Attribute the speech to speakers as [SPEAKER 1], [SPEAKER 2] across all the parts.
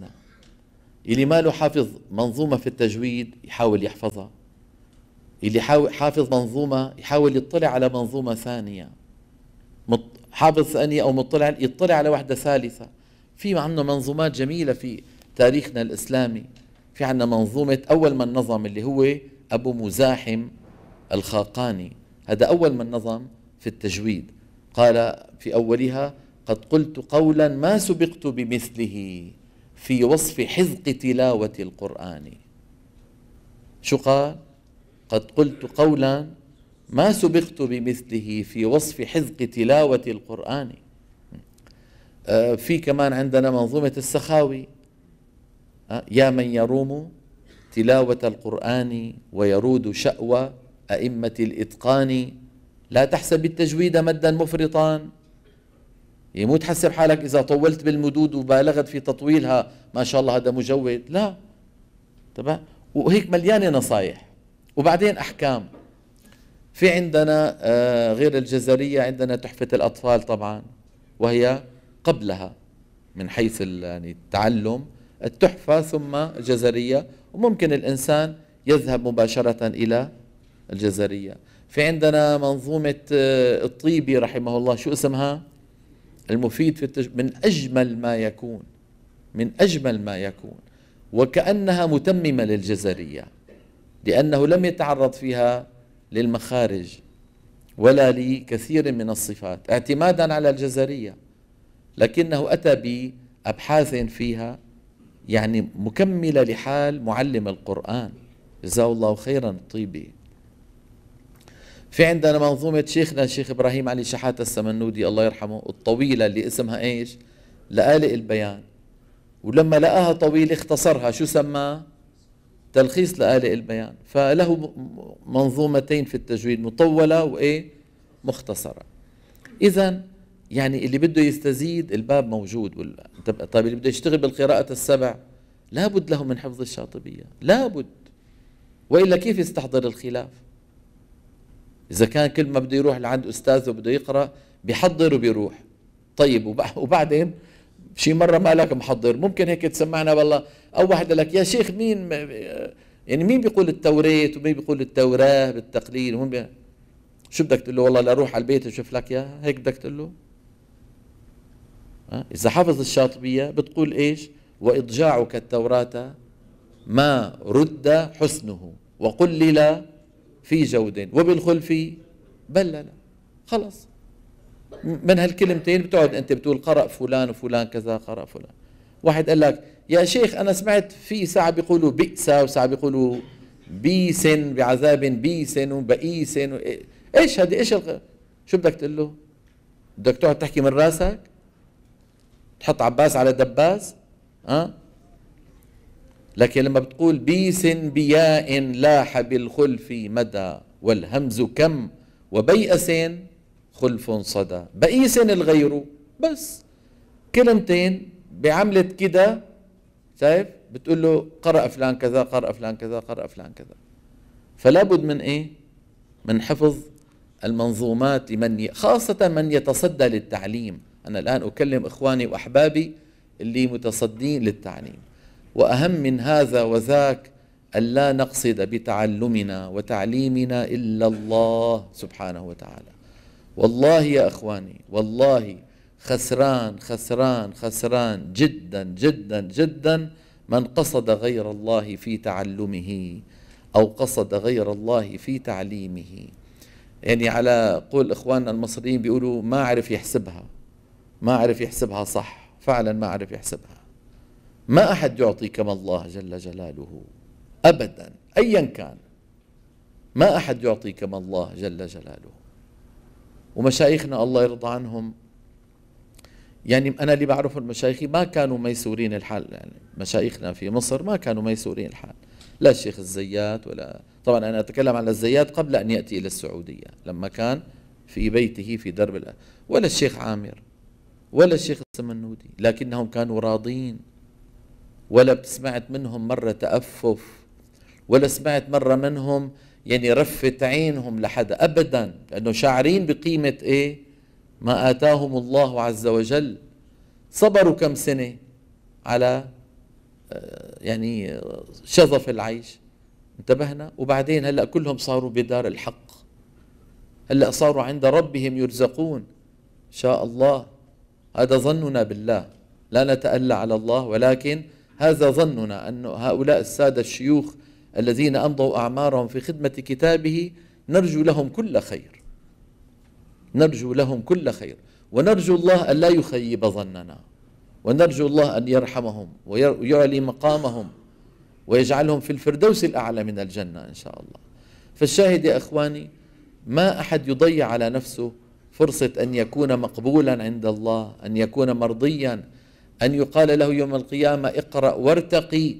[SPEAKER 1] حفظنا اللي ما له حافظ منظومة في التجويد يحاول يحفظها اللي حافظ منظومة يحاول يطلع على منظومة ثانية حافظ ثانية أو مطلع يطلع على واحدة ثالثة في عندنا منظومات جميلة في تاريخنا الإسلامي في عندنا منظومة أول من نظم اللي هو أبو مزاحم الخاقاني هذا أول من نظم في التجويد قال في أولها قد قلت قولا ما سبقت بمثله في وصف حذق تلاوة القرآن شو قال قد قلت قولا ما سبقت بمثله في وصف حذق تلاوة القرآن آه، في كمان عندنا منظومة السخاوي آه، يا من يروم تلاوة القرآن ويرود شأوى أئمة الإتقان لا تحسب التجويد مدا مفرطا يعني مو تحسب حالك إذا طولت بالمدود وبالغت في تطويلها ما شاء الله هذا مجود لا تمام وهيك مليانة نصايح وبعدين أحكام في عندنا آه، غير الجزرية عندنا تحفة الأطفال طبعا وهي قبلها من حيث يعني التعلم التحفة ثم الجزرية وممكن الإنسان يذهب مباشرة إلى الجزرية في عندنا منظومة آه، الطيبي رحمه الله شو اسمها المفيد في التج... من أجمل ما يكون من أجمل ما يكون وكأنها متممة للجزرية لأنه لم يتعرض فيها للمخارج ولا لكثير من الصفات اعتمادا على الجزرية لكنه أتى بأبحاث فيها يعني مكملة لحال معلم القرآن جزاه الله خيرا الطيبي في عندنا منظومة شيخنا الشيخ إبراهيم علي شحاتة السمنودي الله يرحمه الطويلة اللي اسمها إيش لآلئ البيان ولما لقاها طويلة اختصرها شو سماه تلخيص لآلئ البيان فله منظومتين في التجويد مطولة وإيه مختصرة إذا يعني اللي بده يستزيد الباب موجود ولا طيب اللي بده يشتغل بالقراءة السبع لابد له من حفظ الشاطبية لابد وإلا كيف يستحضر الخلاف إذا كان كل ما بده يروح لعند أستاذه بده يقرأ بيحضر وبيروح طيب وبعدين شي مرة ما لك محضر ممكن هيك تسمعنا والله أو واحد لك يا شيخ مين يعني مين بيقول التوريت ومين بيقول التوراة بالتقليل ومين بي... شو بدك تقول له والله لأروح على البيت أشوف لك إياها هيك بدك تقول له إذا حفظ الشاطبية بتقول إيش وإضجاعك التوراة ما رد حسنه وقل لي لا في جود وبالخلف بلل خلص من هالكلمتين بتقعد انت بتقول قرأ فلان وفلان كذا قرأ فلان واحد قال لك يا شيخ انا سمعت في ساعة بيقولوا بئس وساعة بيقولوا بيس بعذاب بيس وبئيس ايش هذه ايش شو بدك تقول له؟ بدك تقعد تحكي من راسك؟ تحط عباس على دباس؟ ها؟ أه؟ لكن لما بتقول بيس بياء لاح بالخلف مدى والهمز كم وبيأس خلف صدى بئيس الغير بس كلمتين بعملة كده شايف بتقول له قرأ فلان كذا قرأ فلان كذا قرأ فلان كذا فلا بد من ايه من حفظ المنظومات من ي... خاصة من يتصدى للتعليم أنا الآن أكلم إخواني وأحبابي اللي متصدين للتعليم واهم من هذا وذاك الا نقصد بتعلمنا وتعليمنا الا الله سبحانه وتعالى والله يا اخواني والله خسران خسران خسران جدا جدا جدا من قصد غير الله في تعلمه او قصد غير الله في تعليمه يعني على قول اخواننا المصريين بيقولوا ما عرف يحسبها ما عرف يحسبها صح فعلا ما عرف يحسبها ما أحد يعطي كما الله جل جلاله أبدا أيا كان ما أحد يعطي كما الله جل جلاله ومشايخنا الله يرضى عنهم يعني أنا اللي بعرف المشايخ ما كانوا ميسورين الحال يعني مشايخنا في مصر ما كانوا ميسورين الحال لا الشيخ الزيات ولا طبعا أنا أتكلم عن الزيات قبل أن يأتي إلى السعودية لما كان في بيته في درب ولا الشيخ عامر ولا الشيخ السمنودي لكنهم كانوا راضين ولا سمعت منهم مرة تأفف ولا سمعت مرة منهم يعني رفت عينهم لحدا أبدا لأنه شاعرين بقيمة إيه ما آتاهم الله عز وجل صبروا كم سنة على آه، يعني آه، شظف العيش انتبهنا وبعدين هلأ كلهم صاروا بدار الحق هلأ صاروا عند ربهم يرزقون إن شاء الله هذا ظننا بالله لا نتألى على الله ولكن هذا ظننا أن هؤلاء السادة الشيوخ الذين أمضوا أعمارهم في خدمة كتابه نرجو لهم كل خير نرجو لهم كل خير ونرجو الله أن لا يخيب ظننا ونرجو الله أن يرحمهم ويعلي مقامهم ويجعلهم في الفردوس الأعلى من الجنة إن شاء الله فالشاهد يا إخواني ما أحد يضيع على نفسه فرصة أن يكون مقبولا عند الله أن يكون مرضيا أن يقال له يوم القيامة اقرأ وارتقي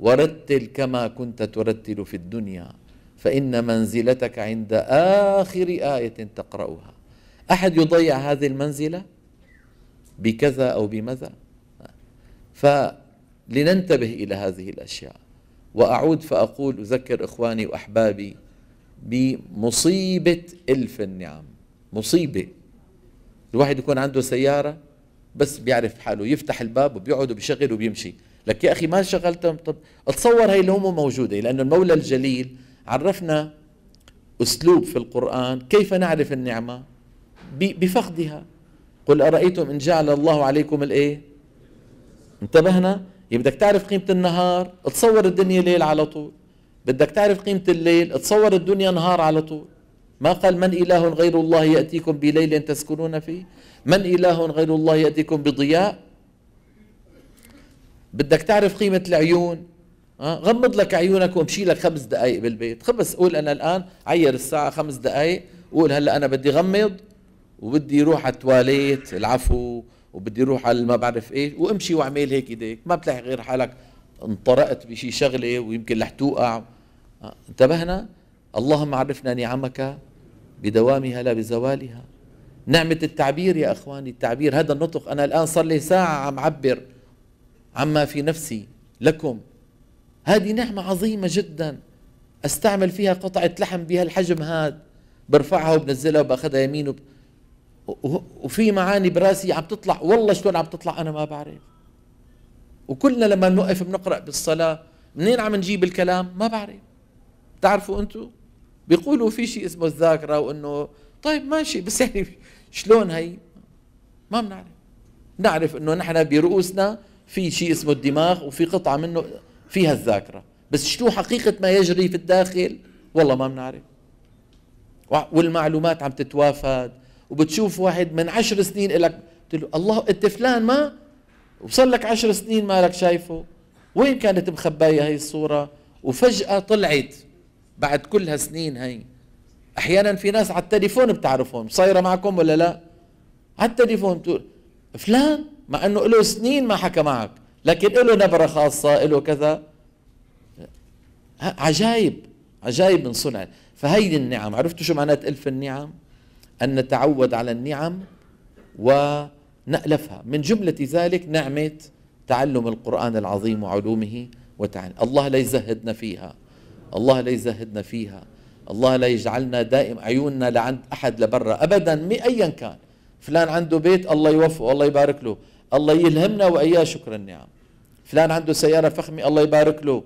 [SPEAKER 1] ورتل كما كنت ترتل في الدنيا فإن منزلتك عند آخر آية تقرأها أحد يضيع هذه المنزلة بكذا أو بماذا فلننتبه إلى هذه الأشياء وأعود فأقول أذكر إخواني وأحبابي بمصيبة ألف النعم مصيبة الواحد يكون عنده سيارة بس بيعرف حاله يفتح الباب وبيقعد وبيشغل وبيمشي لك يا اخي ما شغلت طب اتصور هي الهمه موجوده لانه المولى الجليل عرفنا اسلوب في القران كيف نعرف النعمه بفقدها قل ارايتم ان جعل الله عليكم الايه انتبهنا بدك تعرف قيمه النهار تصور الدنيا ليل على طول بدك تعرف قيمه الليل تصور الدنيا نهار على طول ما قال من إله غير الله يأتيكم بليل تسكنون فيه من إله غير الله يأتيكم بضياء بدك تعرف قيمة العيون غمض لك عيونك وامشي لك خمس دقائق بالبيت خبس قول أنا الآن عير الساعة خمس دقائق قول هلا أنا بدي غمض وبدي روح على التواليت العفو وبدي روح على ما بعرف ايش وامشي واعمل هيك ايديك ما بتلاقي غير حالك انطرقت بشي شغله ويمكن رح توقع انتبهنا اللهم عرفنا نعمك بدوامها لا بزوالها نعمة التعبير يا أخواني التعبير هذا النطق أنا الآن صار لي ساعة عم عبر عما في نفسي لكم هذه نعمة عظيمة جدا استعمل فيها قطعة لحم بهالحجم هذا برفعها وبنزلها وباخذها يمين وب... وفي معاني براسي عم تطلع والله شلون عم تطلع انا ما بعرف وكلنا لما نوقف بنقرا بالصلاه منين عم نجيب الكلام ما بعرف تعرفوا انتم بيقولوا في شيء اسمه الذاكره وانه طيب ماشي بس يعني شلون هي ما بنعرف نعرف انه نحن برؤوسنا في شيء اسمه الدماغ وفي قطعه منه فيها الذاكره بس شو حقيقه ما يجري في الداخل والله ما بنعرف والمعلومات عم تتوافد وبتشوف واحد من عشر سنين لك قلت له الله انت فلان ما وصل لك عشر سنين مالك شايفه وين كانت مخبايه هي الصوره وفجاه طلعت بعد كل هالسنين هي احيانا في ناس على التليفون بتعرفهم صايره معكم ولا لا على التليفون بتقول فلان مع انه له سنين ما حكى معك لكن له نبره خاصه له كذا عجايب عجايب من صنع فهي النعم عرفتوا شو معنات الف النعم ان نتعود على النعم ونألفها من جمله ذلك نعمه تعلم القران العظيم وعلومه وتعالى الله لا يزهدنا فيها الله لا يزهدنا فيها الله لا يجعلنا دائم عيوننا لعند أحد لبرا أبدا أيا كان فلان عنده بيت الله يوفقه الله يبارك له الله يلهمنا وإياه شكر النعم فلان عنده سيارة فخمة الله يبارك له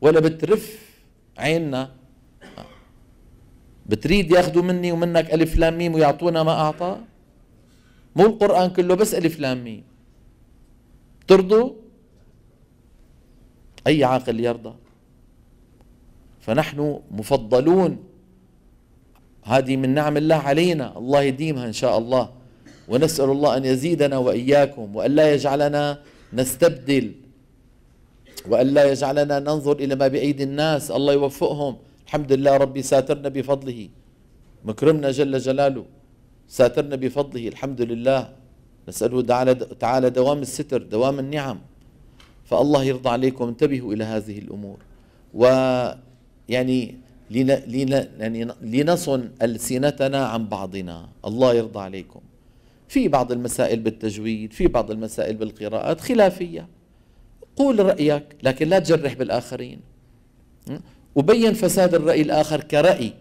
[SPEAKER 1] ولا بترف عيننا بتريد ياخذوا مني ومنك ألف لام ميم ويعطونا ما أعطى مو القرآن كله بس ألف لام ميم ترضوا أي عاقل يرضى فنحن مفضلون هذه من نعم الله علينا الله يديمها إن شاء الله ونسأل الله أن يزيدنا وإياكم وأن لا يجعلنا نستبدل وأن لا يجعلنا ننظر إلى ما بأيدي الناس الله يوفقهم الحمد لله ربي ساترنا بفضله مكرمنا جل جلاله ساترنا بفضله الحمد لله نسأله تعالى دوام الستر دوام النعم فالله يرضى عليكم انتبهوا إلى هذه الأمور و يعني لن يعني لنصن ألسنتنا عن بعضنا الله يرضى عليكم في بعض المسائل بالتجويد في بعض المسائل بالقراءات خلافية قول رأيك لكن لا تجرح بالآخرين وبين فساد الرأي الآخر كرأي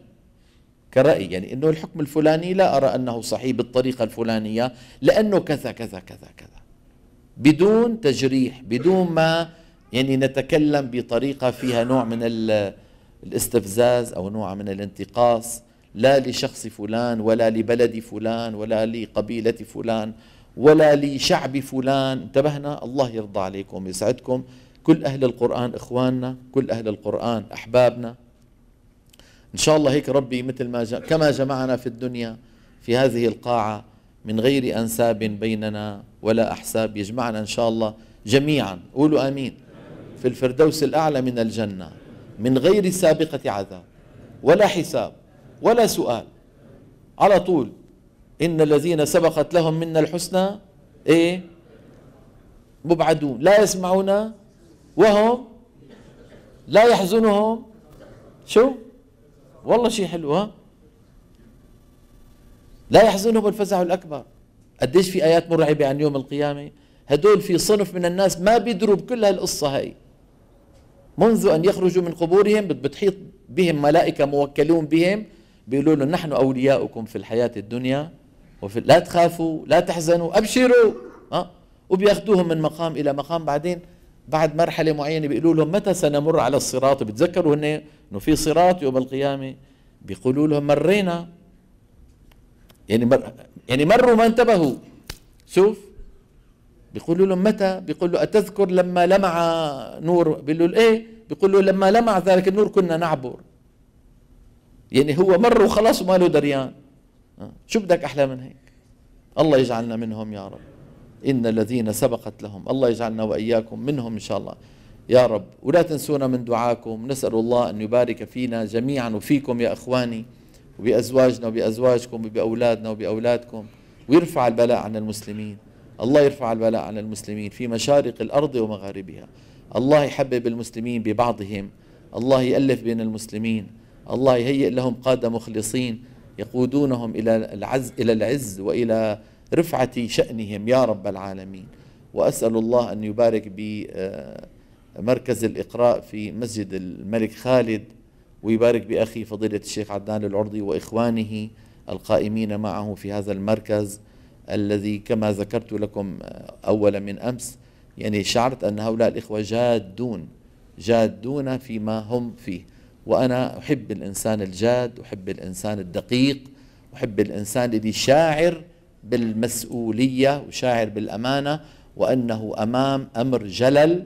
[SPEAKER 1] كرأي يعني أنه الحكم الفلاني لا أرى أنه صحيح بالطريقة الفلانية لأنه كذا كذا كذا كذا بدون تجريح بدون ما يعني نتكلم بطريقة فيها نوع من ال الاستفزاز أو نوع من الانتقاص لا لشخص فلان ولا لبلد فلان ولا لقبيلة فلان ولا لشعب فلان انتبهنا الله يرضى عليكم يسعدكم كل أهل القرآن إخواننا كل أهل القرآن أحبابنا إن شاء الله هيك ربي مثل ما جمع كما جمعنا في الدنيا في هذه القاعة من غير أنساب بيننا ولا أحساب يجمعنا إن شاء الله جميعا قولوا آمين في الفردوس الأعلى من الجنة من غير سابقة عذاب ولا حساب ولا سؤال على طول إن الذين سبقت لهم منا الحسنى إيه مبعدون لا يسمعون وهم لا يحزنهم شو والله شيء حلو ها لا يحزنهم الفزع الأكبر قديش في آيات مرعبة عن يوم القيامة هدول في صنف من الناس ما بيدروا بكل هالقصة هاي منذ أن يخرجوا من قبورهم بتحيط بهم ملائكة موكلون بهم بيقولوا لهم نحن أولياؤكم في الحياة الدنيا وفي لا تخافوا لا تحزنوا أبشروا أه؟ وبياخذوهم من مقام إلى مقام بعدين بعد مرحلة معينة بيقولوا لهم متى سنمر على الصراط بتذكروا هن انه في صراط يوم القيامة بيقولوا لهم مرينا يعني مر يعني مروا ما انتبهوا شوف بيقولوا له متى بيقول له أتذكر لما لمع نور بيقول له إيه بيقول له لما لمع ذلك النور كنا نعبر يعني هو مر وخلاص وما له دريان آه. شو بدك أحلى من هيك الله يجعلنا منهم يا رب إن الذين سبقت لهم الله يجعلنا وإياكم منهم إن شاء الله يا رب ولا تنسونا من دعاكم نسأل الله أن يبارك فينا جميعا وفيكم يا أخواني وبأزواجنا وبأزواجكم وبأولادنا وبأولادكم ويرفع البلاء عن المسلمين الله يرفع البلاء عن المسلمين في مشارق الأرض ومغاربها الله يحبب المسلمين ببعضهم الله يألف بين المسلمين الله يهيئ لهم قادة مخلصين يقودونهم إلى العز, إلى العز وإلى رفعة شأنهم يا رب العالمين وأسأل الله أن يبارك بمركز آه، الإقراء في مسجد الملك خالد ويبارك بأخي فضيلة الشيخ عدنان العرضي وإخوانه القائمين معه في هذا المركز الذي كما ذكرت لكم أول من أمس يعني شعرت أن هؤلاء الإخوة جادون جادون فيما هم فيه وأنا أحب الإنسان الجاد أحب الإنسان الدقيق أحب الإنسان الذي شاعر بالمسؤولية وشاعر بالأمانة وأنه أمام أمر جلل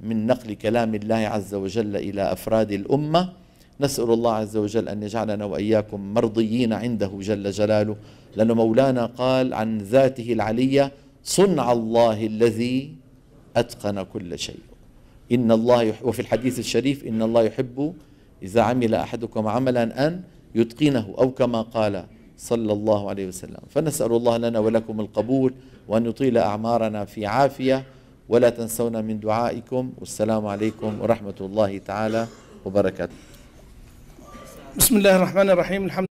[SPEAKER 1] من نقل كلام الله عز وجل إلى أفراد الأمة نسأل الله عز وجل أن يجعلنا وإياكم مرضيين عنده جل جلاله لأنه مولانا قال عن ذاته العلية صنع الله الذي أتقن كل شيء إن الله يحب وفي الحديث الشريف إن الله يحب إذا عمل أحدكم عملا أن يتقنه أو كما قال صلى الله عليه وسلم فنسأل الله لنا ولكم القبول وأن يطيل أعمارنا في عافية ولا تنسونا من دعائكم والسلام عليكم ورحمة الله تعالى وبركاته بسم الله الرحمن الرحيم الحمد